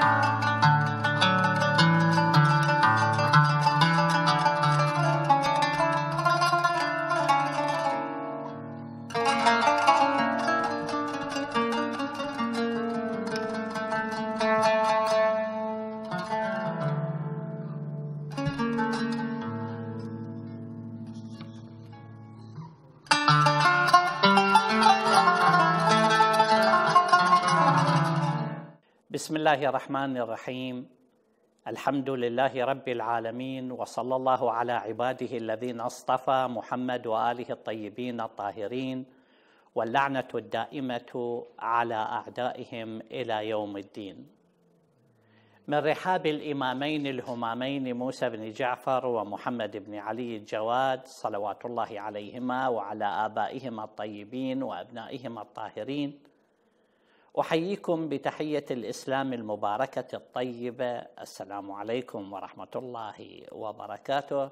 Bye. الله الرحمن الرحيم الحمد لله رب العالمين وصلى الله على عباده الذين اصطفى محمد واله الطيبين الطاهرين واللعنه الدائمه على اعدائهم الى يوم الدين. من رحاب الامامين الهمامين موسى بن جعفر ومحمد بن علي الجواد صلوات الله عليهما وعلى ابائهما الطيبين وابنائهما الطاهرين احييكم بتحيه الاسلام المباركه الطيبه السلام عليكم ورحمه الله وبركاته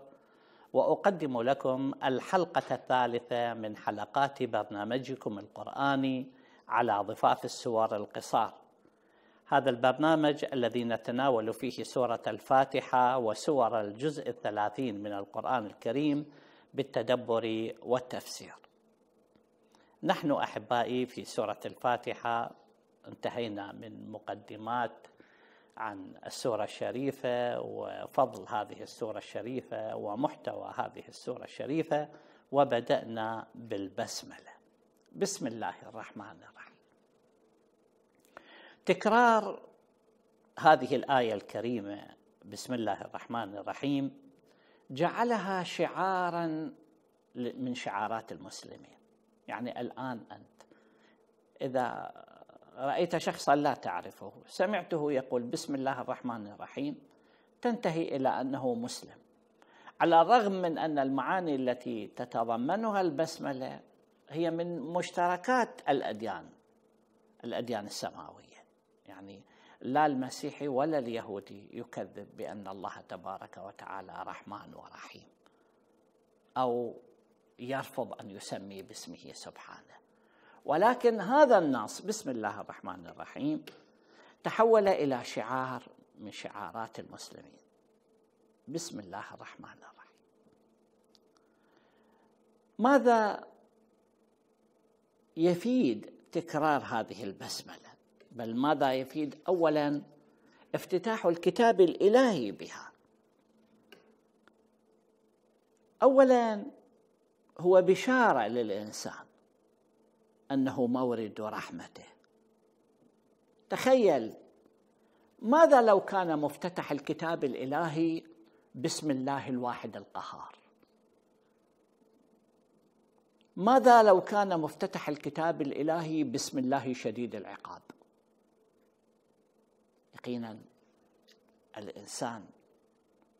واقدم لكم الحلقه الثالثه من حلقات برنامجكم القراني على ضفاف السور القصار هذا البرنامج الذي نتناول فيه سوره الفاتحه وسور الجزء الثلاثين من القران الكريم بالتدبر والتفسير نحن احبائي في سوره الفاتحه انتهينا من مقدمات عن السورة الشريفة وفضل هذه السورة الشريفة ومحتوى هذه السورة الشريفة وبدأنا بالبسملة بسم الله الرحمن الرحيم تكرار هذه الآية الكريمة بسم الله الرحمن الرحيم جعلها شعارا من شعارات المسلمين يعني الآن أنت إذا رأيت شخصا لا تعرفه سمعته يقول بسم الله الرحمن الرحيم تنتهي إلى أنه مسلم على الرغم من أن المعاني التي تتضمنها البسملة هي من مشتركات الأديان الأديان السماوية يعني لا المسيحي ولا اليهودي يكذب بأن الله تبارك وتعالى رحمن ورحيم أو يرفض أن يسمي باسمه سبحانه ولكن هذا النص بسم الله الرحمن الرحيم تحول إلى شعار من شعارات المسلمين بسم الله الرحمن الرحيم ماذا يفيد تكرار هذه البسمله بل ماذا يفيد اولا افتتاح الكتاب الالهي بها اولا هو بشاره للانسان انه مورد رحمته تخيل ماذا لو كان مفتتح الكتاب الالهي بسم الله الواحد القهار ماذا لو كان مفتتح الكتاب الالهي بسم الله شديد العقاب يقينا الانسان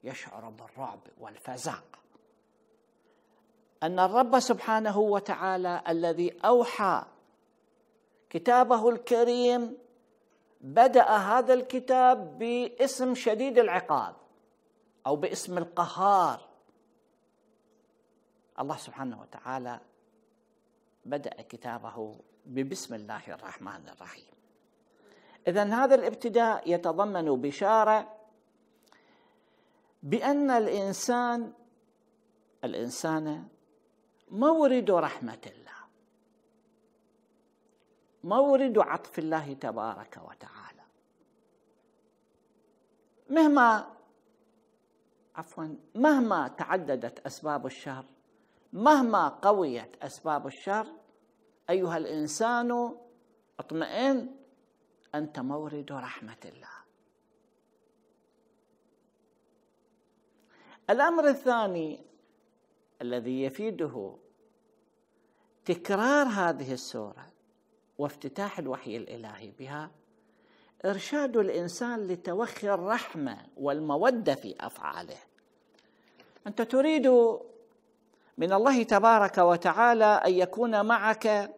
يشعر بالرعب والفزع ان الرب سبحانه وتعالى الذي اوحى كتابه الكريم بدا هذا الكتاب باسم شديد العقاب او باسم القهار الله سبحانه وتعالى بدا كتابه ببسم الله الرحمن الرحيم اذا هذا الابتداء يتضمن بشاره بان الانسان الانسانه مورد رحمة الله مورد عطف الله تبارك وتعالى مهما عفوا مهما تعددت أسباب الشر مهما قويت أسباب الشر أيها الإنسان اطمئن أنت مورد رحمة الله الأمر الثاني الذي يفيده تكرار هذه السوره وافتتاح الوحي الالهي بها ارشاد الانسان لتوخي الرحمه والموده في افعاله انت تريد من الله تبارك وتعالى ان يكون معك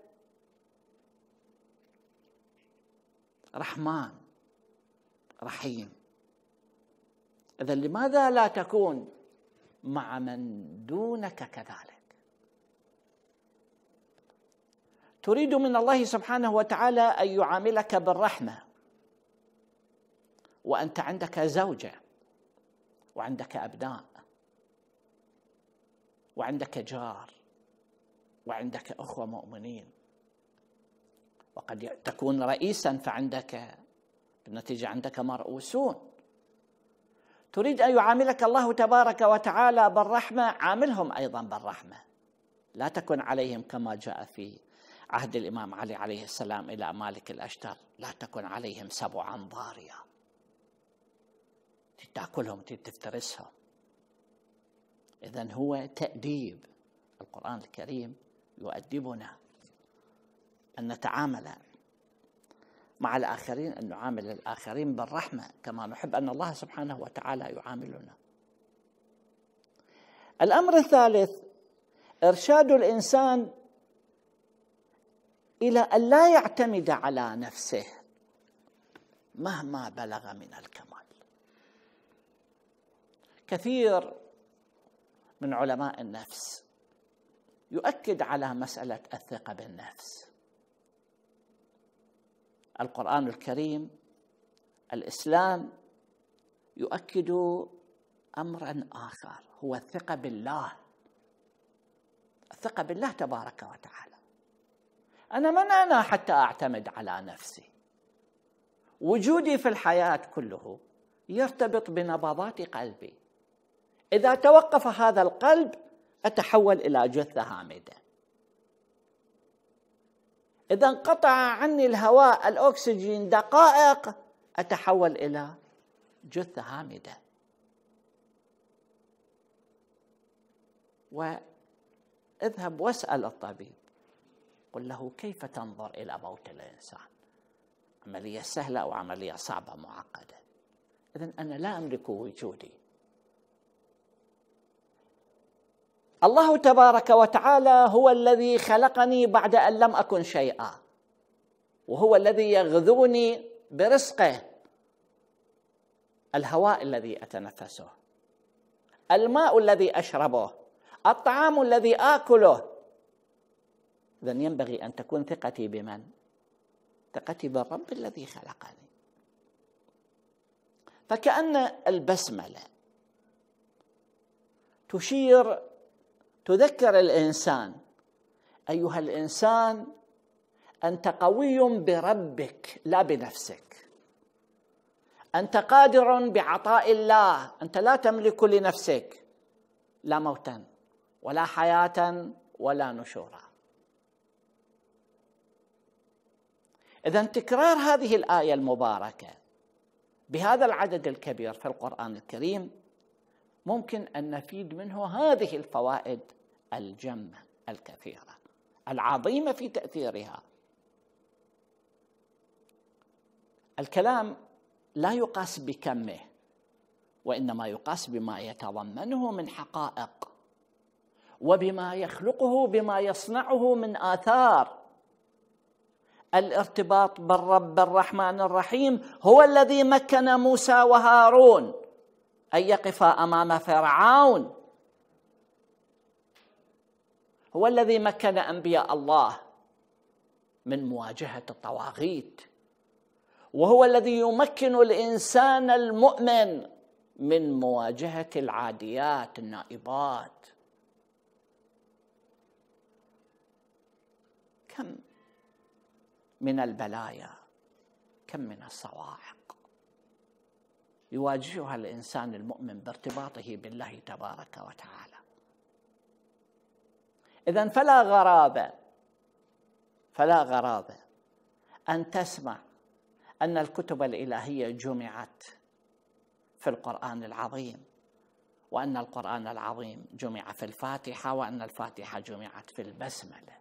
رحمن رحيم اذا لماذا لا تكون مع من دونك كذلك تريد من الله سبحانه وتعالى ان يعاملك بالرحمه وانت عندك زوجه وعندك ابناء وعندك جار وعندك اخوه مؤمنين وقد تكون رئيسا فعندك بالنتيجه عندك مرؤوسون تريد أن يعاملك الله تبارك وتعالى بالرحمة عاملهم أيضا بالرحمة لا تكن عليهم كما جاء في عهد الإمام علي عليه السلام إلى مالك الأشتر لا تكن عليهم سبعا ضارية تاكلهم تفترسهم إذا هو تأديب القرآن الكريم يؤدبنا أن نتعامل مع الآخرين أن نعامل الآخرين بالرحمة كما نحب أن الله سبحانه وتعالى يعاملنا الأمر الثالث إرشاد الإنسان إلى أن لا يعتمد على نفسه مهما بلغ من الكمال كثير من علماء النفس يؤكد على مسألة الثقة بالنفس القرآن الكريم الإسلام يؤكد أمرا آخر هو الثقة بالله الثقة بالله تبارك وتعالى أنا من أنا حتى أعتمد على نفسي وجودي في الحياة كله يرتبط بنبضات قلبي إذا توقف هذا القلب أتحول إلى جثة هامدة إذا انقطع عني الهواء الأكسجين دقائق أتحول إلى جثة هامدة واذهب واسأل الطبيب قل له كيف تنظر إلى موت الإنسان عملية سهلة أو عملية صعبة معقدة إذا أنا لا أملك وجودي الله تبارك وتعالى هو الذي خلقني بعد ان لم اكن شيئا وهو الذي يغذوني برزقه الهواء الذي اتنفسه الماء الذي اشربه الطعام الذي اكله اذا ينبغي ان تكون ثقتي بمن ثقتي بالرب الذي خلقني فكأن البسملة تشير تذكر الانسان ايها الانسان انت قوي بربك لا بنفسك انت قادر بعطاء الله انت لا تملك لنفسك لا موتا ولا حياه ولا نشورا اذا تكرار هذه الايه المباركه بهذا العدد الكبير في القران الكريم ممكن ان نفيد منه هذه الفوائد الجمة الكثيرة العظيمة في تأثيرها الكلام لا يقاس بكمه وإنما يقاس بما يتضمنه من حقائق وبما يخلقه بما يصنعه من آثار الارتباط بالرب الرحمن الرحيم هو الذي مكن موسى وهارون أن يقفا أمام فرعون هو الذي مكن انبياء الله من مواجهه الطواغيت وهو الذي يمكن الانسان المؤمن من مواجهه العاديات النائبات كم من البلايا كم من الصواعق يواجهها الانسان المؤمن بارتباطه بالله تبارك وتعالى إذا فلا غرابة فلا غرابة أن تسمع أن الكتب الإلهية جمعت في القرآن العظيم وأن القرآن العظيم جمع في الفاتحة وأن الفاتحة جمعت في البسملة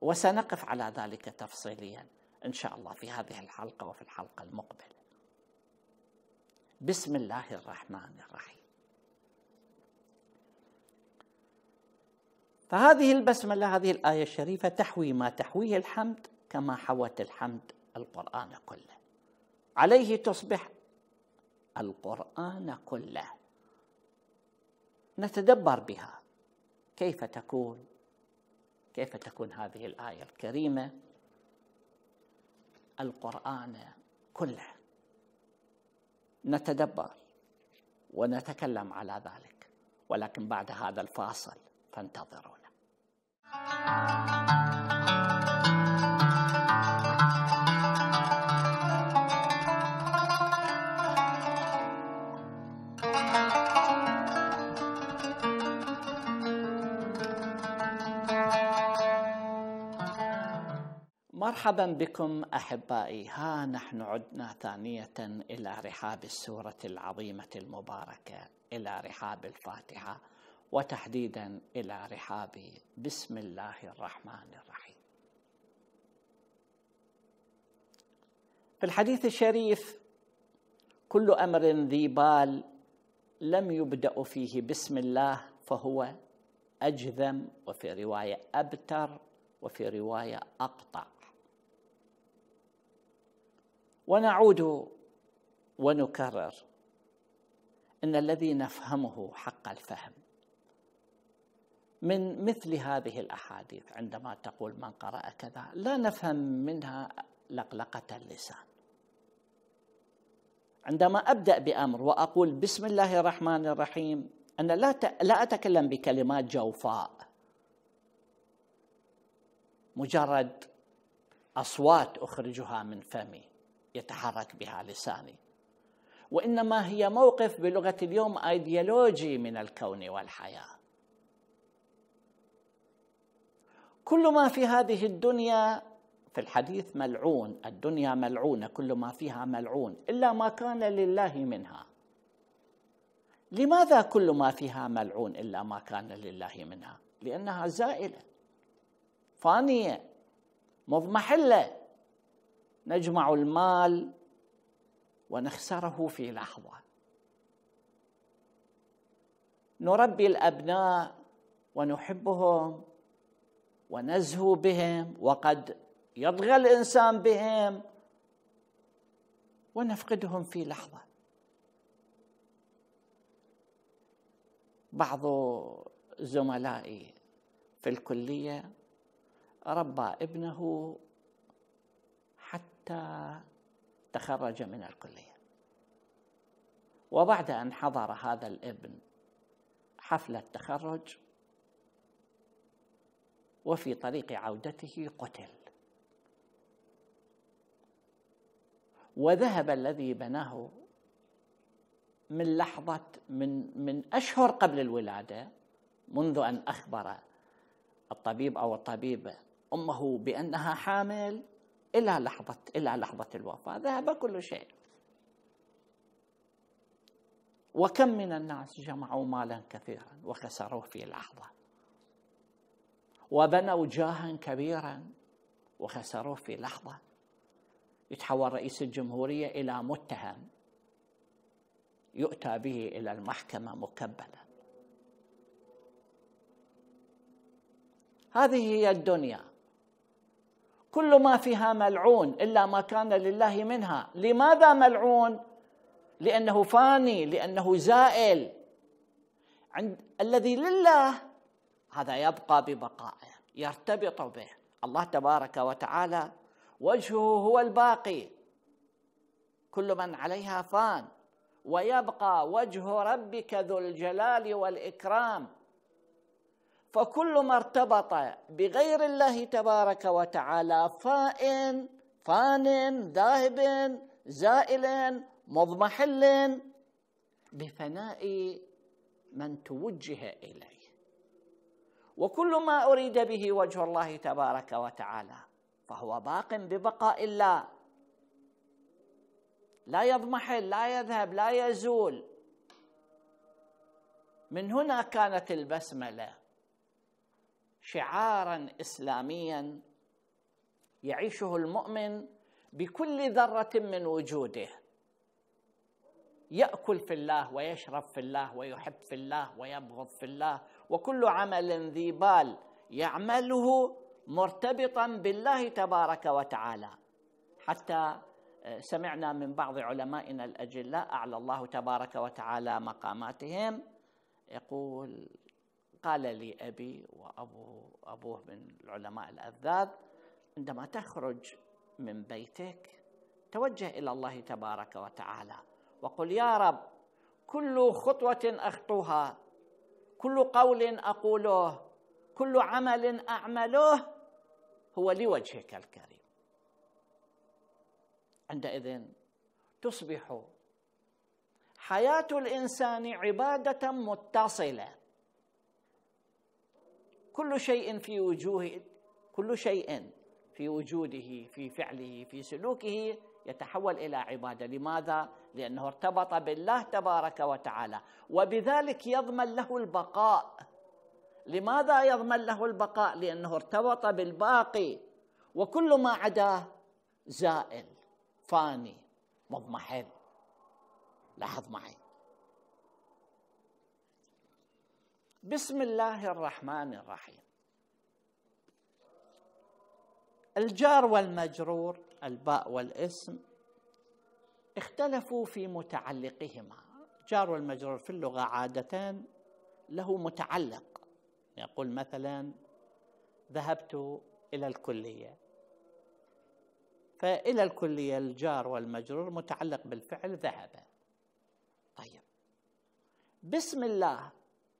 وسنقف على ذلك تفصيليا إن شاء الله في هذه الحلقة وفي الحلقة المقبلة بسم الله الرحمن الرحيم فهذه البسملة هذه الآية الشريفة تحوي ما تحويه الحمد كما حوت الحمد القرآن كله عليه تصبح القرآن كله نتدبر بها كيف تكون كيف تكون هذه الآية الكريمة القرآن كله نتدبر ونتكلم على ذلك ولكن بعد هذا الفاصل فانتظروا مرحبا بكم احبائي ها نحن عدنا ثانيه الى رحاب السوره العظيمه المباركه الى رحاب الفاتحه وتحديدا الى رحاب بسم الله الرحمن الرحيم. في الحديث الشريف كل امر ذي بال لم يبدا فيه بسم الله فهو اجذم وفي روايه ابتر وفي روايه اقطع. ونعود ونكرر ان الذي نفهمه حق الفهم من مثل هذه الاحاديث عندما تقول من قرأ كذا لا نفهم منها لقلقة اللسان. عندما ابدأ بامر واقول بسم الله الرحمن الرحيم انا لا لا اتكلم بكلمات جوفاء. مجرد اصوات اخرجها من فمي يتحرك بها لساني. وانما هي موقف بلغه اليوم ايديولوجي من الكون والحياه. كل ما في هذه الدنيا في الحديث ملعون الدنيا ملعونة كل ما فيها ملعون إلا ما كان لله منها لماذا كل ما فيها ملعون إلا ما كان لله منها لأنها زائلة فانية مضمحلة نجمع المال ونخسره في لحظة نربي الأبناء ونحبهم ونزهو بهم وقد يطغى الانسان بهم ونفقدهم في لحظه بعض زملائي في الكليه ربى ابنه حتى تخرج من الكليه وبعد ان حضر هذا الابن حفله تخرج وفي طريق عودته قتل وذهب الذي بناه من لحظة من من أشهر قبل الولادة منذ أن أخبر الطبيب أو الطبيبة أمه بأنها حامل إلى لحظة إلى لحظة الوفاة ذهب كل شيء وكم من الناس جمعوا مالا كثيرا وخسروه في لحظه وبنوا جاها كبيرا وخسروه في لحظة يتحول رئيس الجمهورية إلى متهم يؤتى به إلى المحكمة مكبلا هذه هي الدنيا كل ما فيها ملعون إلا ما كان لله منها لماذا ملعون؟ لأنه فاني لأنه زائل عند الذي لله هذا يبقى ببقائه يرتبط به الله تبارك وتعالى وجهه هو الباقي كل من عليها فان ويبقى وجه ربك ذو الجلال والاكرام فكل ما ارتبط بغير الله تبارك وتعالى فائن فان ذاهب زائل مضمحل بفناء من توجه اليه وكل ما أريد به وجه الله تبارك وتعالى فهو باق ببقاء الله لا يضمحل لا يذهب لا يزول من هنا كانت البسمله شعارا اسلاميا يعيشه المؤمن بكل ذره من وجوده ياكل في الله ويشرب في الله ويحب في الله ويبغض في الله وكل عمل ذي بال يعمله مرتبطا بالله تبارك وتعالى حتى آه، سمعنا من بعض علمائنا الاجلاء اعلى الله تبارك وتعالى مقاماتهم يقول قال لي ابي وأبو ابوه من العلماء الاذاذ عندما تخرج من بيتك توجه الى الله تبارك وتعالى وقل يا رب كل خطوه اخطوها كل قول اقوله كل عمل اعمله هو لوجهك الكريم عندئذ تصبح حياه الانسان عباده متصله كل شيء في وجوه كل شيء في وجوده في فعله في سلوكه يتحول إلى عبادة لماذا؟ لأنه ارتبط بالله تبارك وتعالى وبذلك يضمن له البقاء لماذا يضمن له البقاء؟ لأنه ارتبط بالباقي وكل ما عداه زائل فاني مضمحل لاحظ معي بسم الله الرحمن الرحيم الجار والمجرور الباء والاسم اختلفوا في متعلقهما جار والمجرور في اللغة عادة له متعلق يقول مثلا ذهبت إلى الكلية فإلى الكلية الجار والمجرور متعلق بالفعل ذهب طيب بسم الله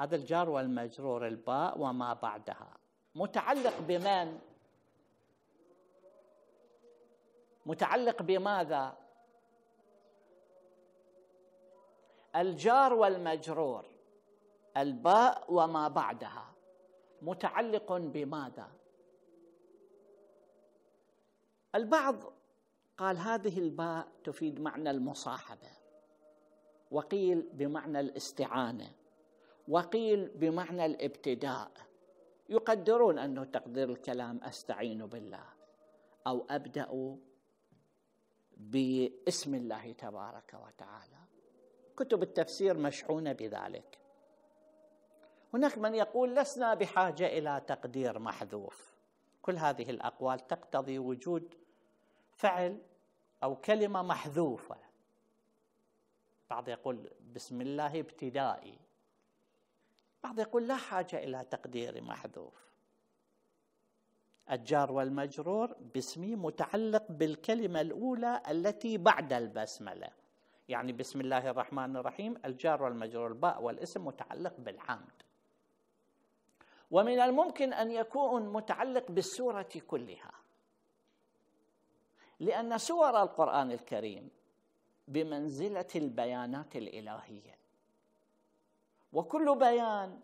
هذا الجار والمجرور الباء وما بعدها متعلق بمن متعلق بماذا الجار والمجرور الباء وما بعدها متعلق بماذا البعض قال هذه الباء تفيد معنى المصاحبه وقيل بمعنى الاستعانه وقيل بمعنى الابتداء يقدرون انه تقدير الكلام استعين بالله او ابدا باسم الله تبارك وتعالى كتب التفسير مشحونه بذلك هناك من يقول لسنا بحاجه الى تقدير محذوف كل هذه الاقوال تقتضي وجود فعل او كلمه محذوفه بعض يقول بسم الله ابتدائي بعض يقول لا حاجه الى تقدير محذوف الجار والمجرور باسمي متعلق بالكلمة الأولى التي بعد البسملة يعني بسم الله الرحمن الرحيم الجار والمجرور الباء والاسم متعلق بالحمد ومن الممكن أن يكون متعلق بالسورة كلها لأن سور القرآن الكريم بمنزلة البيانات الإلهية وكل بيان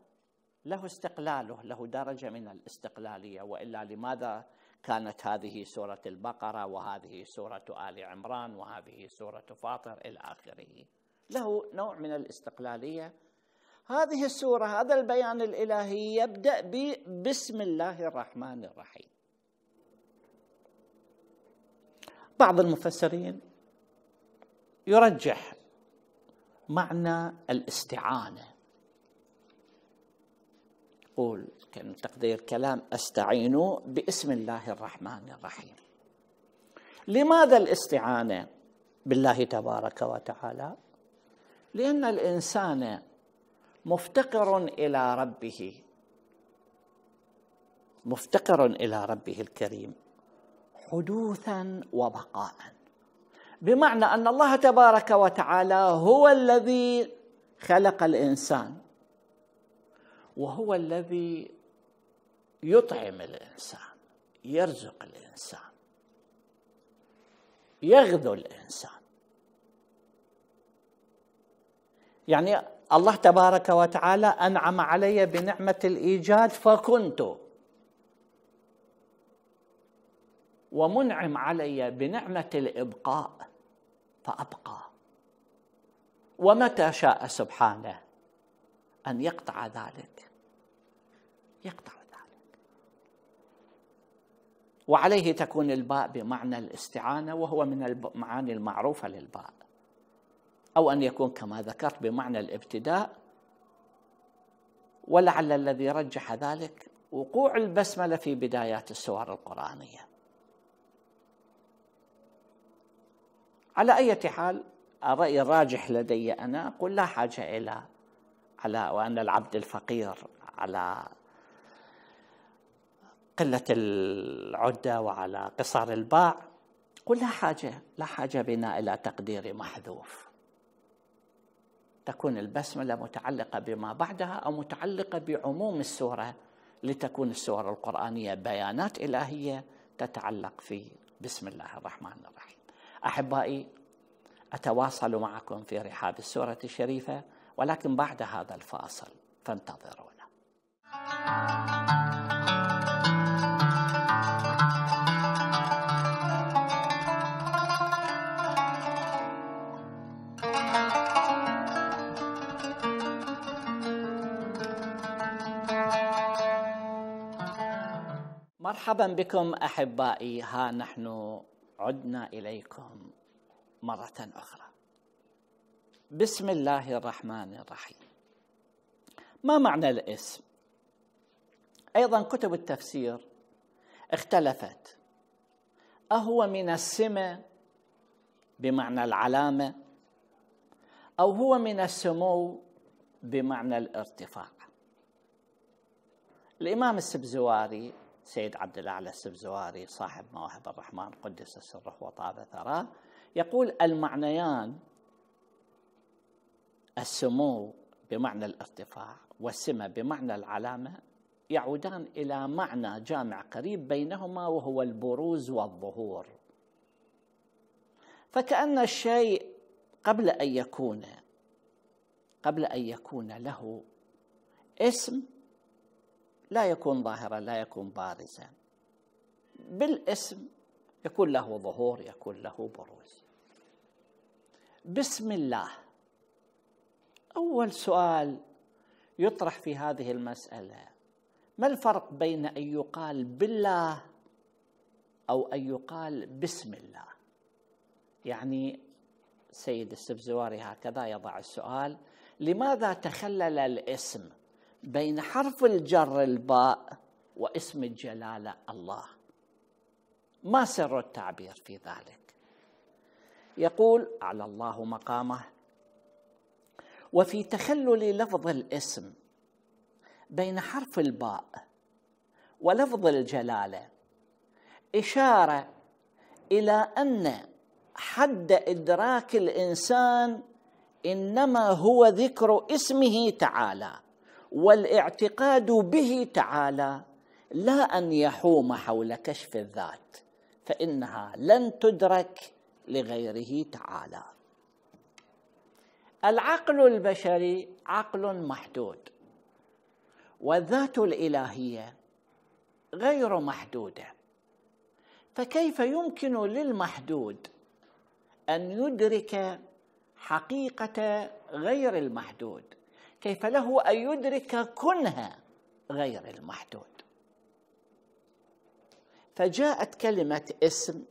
له استقلاله له درجة من الاستقلالية وإلا لماذا كانت هذه سورة البقرة وهذه سورة آل عمران وهذه سورة فاطر إلى آخره له نوع من الاستقلالية هذه السورة هذا البيان الإلهي يبدأ بسم الله الرحمن الرحيم بعض المفسرين يرجح معنى الاستعانه يقول كان تقدير كلام استعين باسم الله الرحمن الرحيم لماذا الاستعانه بالله تبارك وتعالى لان الانسان مفتقر الى ربه مفتقر الى ربه الكريم حدوثا وبقاء بمعنى ان الله تبارك وتعالى هو الذي خلق الانسان وهو الذي يطعم الانسان يرزق الانسان يغذو الانسان يعني الله تبارك وتعالى انعم علي بنعمه الايجاد فكنت ومنعم علي بنعمه الابقاء فابقى ومتى شاء سبحانه ان يقطع ذلك يقطع ذلك وعليه تكون الباء بمعنى الاستعانة وهو من المعاني المعروفة للباء أو أن يكون كما ذكرت بمعنى الابتداء ولعل الذي رجح ذلك وقوع البسملة في بدايات السور القرآنية على أي حال الرأي الراجح لدي أنا أقول لا حاجة إلى على وأن العبد الفقير على قلة العدة وعلى قصر الباع ولا حاجة لا حاجة بنا إلى تقدير محذوف تكون البسملة متعلقة بما بعدها أو متعلقة بعموم السورة لتكون السور القرآنية بيانات إلهية تتعلق في بسم الله الرحمن الرحيم أحبائي أتواصل معكم في رحاب السورة الشريفة ولكن بعد هذا الفاصل فانتظرونا مرحبا بكم احبائي ها نحن عدنا اليكم مره اخرى بسم الله الرحمن الرحيم ما معنى الاسم ايضا كتب التفسير اختلفت اهو من السمه بمعنى العلامه او هو من السمو بمعنى الارتفاع الامام السبزواري سيد عبد الأعلى السبزواري صاحب مواهب الرحمن قدس سره وطاب ثراه يقول المعنيان السمو بمعنى الارتفاع والسمة بمعنى العلامة يعودان إلى معنى جامع قريب بينهما وهو البروز والظهور فكأن الشيء قبل أن يكون قبل أن يكون له اسم لا يكون ظاهرا لا يكون بارزا بالاسم يكون له ظهور يكون له بروز بسم الله اول سؤال يطرح في هذه المساله ما الفرق بين ان يقال بالله او ان يقال بسم الله يعني سيد السبزواري هكذا يضع السؤال لماذا تخلل الاسم بين حرف الجر الباء واسم الجلاله الله ما سر التعبير في ذلك يقول على الله مقامه وفي تخلل لفظ الاسم بين حرف الباء ولفظ الجلاله اشاره الى ان حد ادراك الانسان انما هو ذكر اسمه تعالى والاعتقاد به تعالى لا ان يحوم حول كشف الذات فانها لن تدرك لغيره تعالى العقل البشري عقل محدود والذات الالهيه غير محدوده فكيف يمكن للمحدود ان يدرك حقيقه غير المحدود كيف له أن يدرك كنها غير المحدود فجاءت كلمة اسم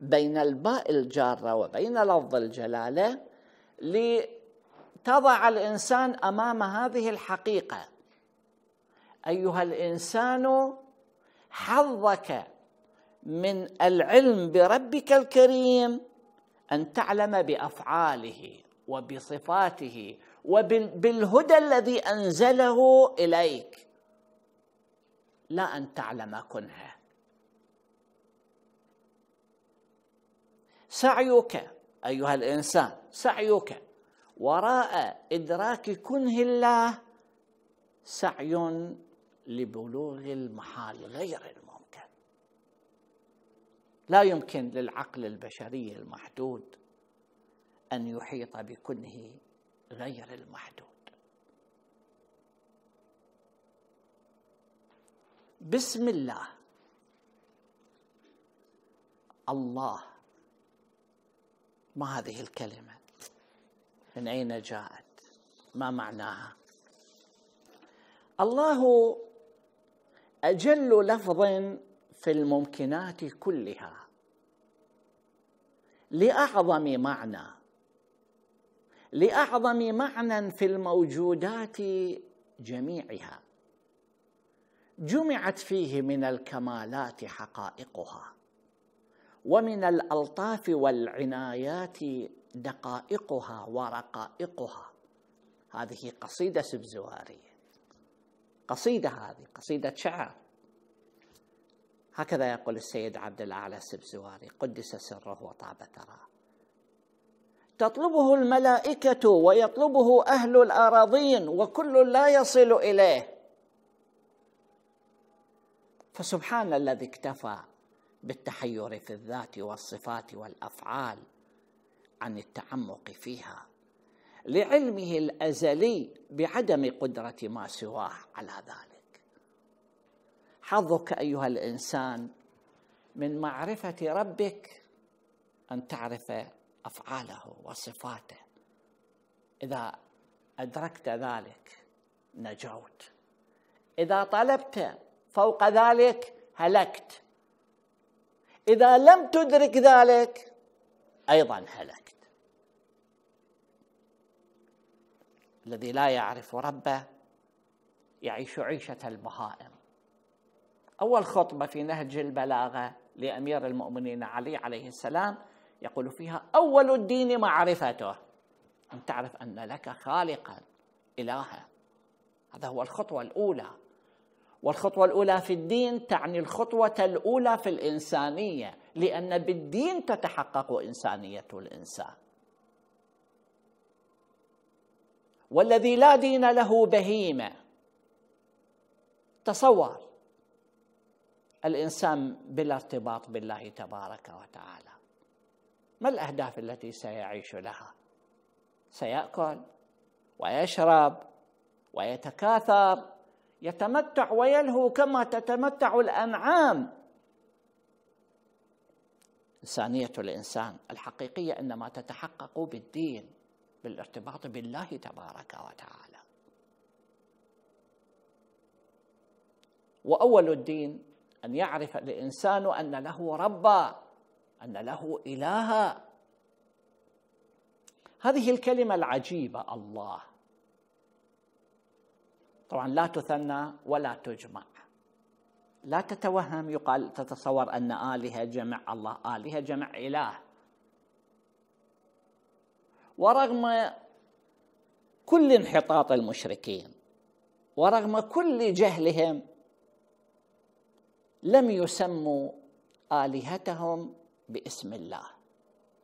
بين الباء الجارة وبين لفظ الجلالة لتضع الإنسان أمام هذه الحقيقة أيها الإنسان حظك من العلم بربك الكريم أن تعلم بأفعاله وبصفاته وبالهدى الذي انزله اليك لا ان تعلم كنها سعيك ايها الانسان سعيك وراء ادراك كنه الله سعي لبلوغ المحال غير الممكن لا يمكن للعقل البشري المحدود ان يحيط بكنه غير المحدود بسم الله الله ما هذه الكلمه من اين جاءت ما معناها الله اجل لفظ في الممكنات كلها لاعظم معنى لاعظم معنى في الموجودات جميعها جمعت فيه من الكمالات حقائقها ومن الالطاف والعنايات دقائقها ورقائقها هذه قصيده سبزواريه قصيده هذه قصيده شعر هكذا يقول السيد عبد الاعلى السبزواري قدس سره وطاب ثراه تطلبه الملائكه ويطلبه اهل الاراضين وكل لا يصل اليه فسبحان الذي اكتفى بالتحير في الذات والصفات والافعال عن التعمق فيها لعلمه الازلي بعدم قدره ما سواه على ذلك حظك ايها الانسان من معرفه ربك ان تعرف افعاله وصفاته اذا ادركت ذلك نجوت اذا طلبت فوق ذلك هلكت اذا لم تدرك ذلك ايضا هلكت الذي لا يعرف ربه يعيش عيشه البهائم اول خطبه في نهج البلاغه لامير المؤمنين علي عليه السلام يقول فيها أول الدين معرفته أن تعرف أن لك خالقا إلها هذا هو الخطوة الأولى والخطوة الأولى في الدين تعني الخطوة الأولى في الإنسانية لأن بالدين تتحقق إنسانية الإنسان والذي لا دين له بهيمة تصور الإنسان بلا ارتباط بالله تبارك وتعالى ما الأهداف التي سيعيش لها سيأكل ويشرب ويتكاثر يتمتع ويلهو كما تتمتع الأنعام إنسانية الإنسان الحقيقية إنما تتحقق بالدين بالارتباط بالله تبارك وتعالى وأول الدين أن يعرف الإنسان أن له ربًا أن له إلها هذه الكلمة العجيبة الله طبعا لا تثنى ولا تجمع لا تتوهم يقال تتصور أن آلهة جمع الله آلهة جمع إله ورغم كل انحطاط المشركين ورغم كل جهلهم لم يسموا آلهتهم باسم الله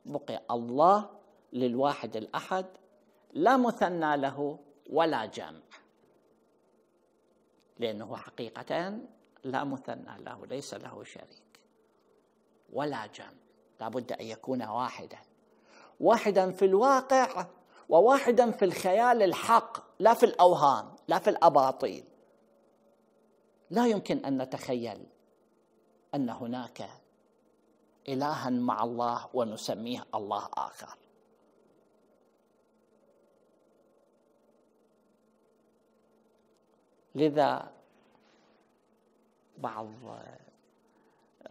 بقي الله للواحد الأحد لا مثنى له ولا جمع لأنه حقيقة لا مثنى له ليس له شريك ولا جمع لابد أن يكون واحدا واحدا في الواقع وواحدا في الخيال الحق لا في الأوهام لا في الأباطيل لا يمكن أن نتخيل أن هناك إلها مع الله ونسميه الله آخر لذا بعض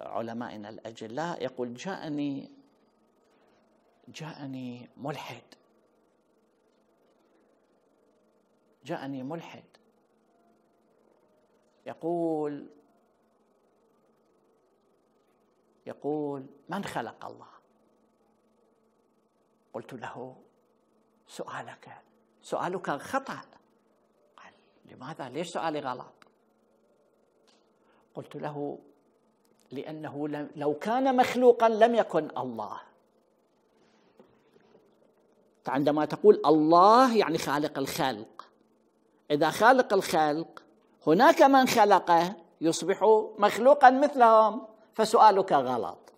علمائنا الأجلاء يقول جاءني جاءني ملحد جاءني ملحد يقول يقول من خلق الله قلت له سؤالك سؤالك خطأ قال لماذا ليش سؤالي غلط قلت له لأنه لو كان مخلوقا لم يكن الله عندما تقول الله يعني خالق الخلق إذا خالق الخلق هناك من خلقه يصبح مخلوقا مثلهم فسؤالك غلط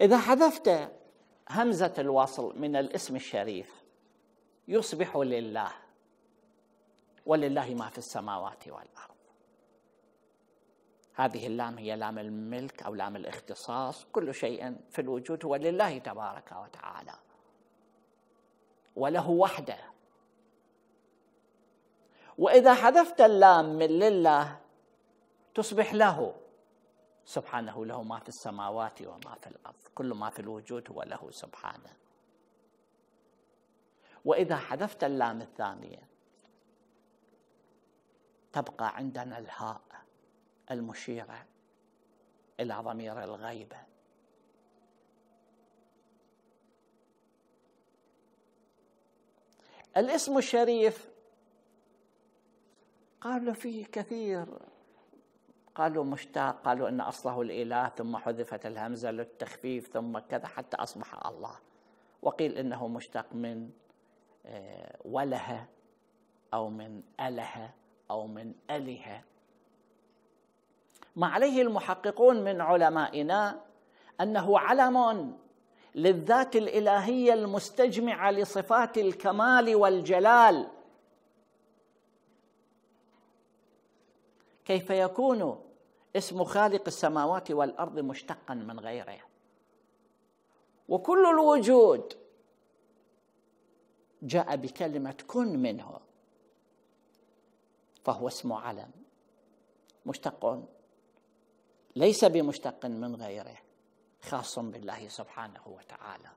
إذا حذفت همزة الوصل من الاسم الشريف يصبح لله ولله ما في السماوات والأرض هذه اللام هي لام الملك أو لام الاختصاص كل شيء في الوجود هو لله تبارك وتعالى وله وحده وإذا حذفت اللام من لله تصبح له سبحانه له ما في السماوات وما في الأرض كل ما في الوجود هو له سبحانه وإذا حذفت اللام الثانية تبقى عندنا الهاء المشيرة إلى ضمير الغيبة الاسم الشريف قالوا فيه كثير قالوا مشتاق قالوا ان اصله الاله ثم حذفت الهمزه للتخفيف ثم كذا حتى اصبح الله وقيل انه مشتق من آه، وله او من اله او من اله ما عليه المحققون من علمائنا انه علم للذات الالهيه المستجمعه لصفات الكمال والجلال كيف يكون اسم خالق السماوات والارض مشتقا من غيره وكل الوجود جاء بكلمه كن منه فهو اسم علم مشتق ليس بمشتق من غيره خاص بالله سبحانه وتعالى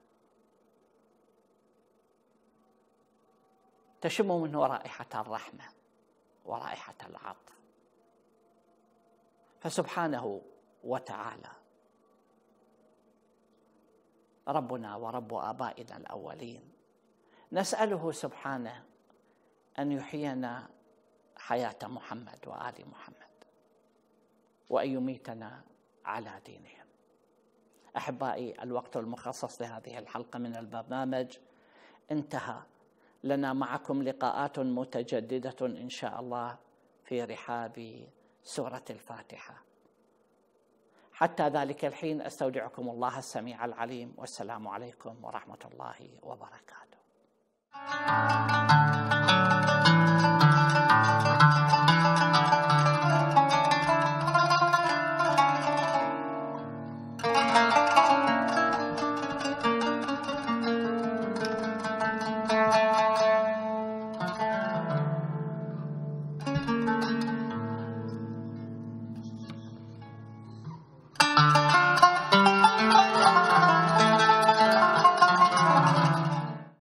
تشم منه رائحه الرحمه ورائحه العطف فسبحانه وتعالى ربنا ورب ابائنا الاولين نساله سبحانه ان يحيينا حياه محمد وال محمد وان يميتنا على دينهم احبائي الوقت المخصص لهذه الحلقه من البرنامج انتهى لنا معكم لقاءات متجدده ان شاء الله في رحاب سوره الفاتحه حتى ذلك الحين استودعكم الله السميع العليم والسلام عليكم ورحمه الله وبركاته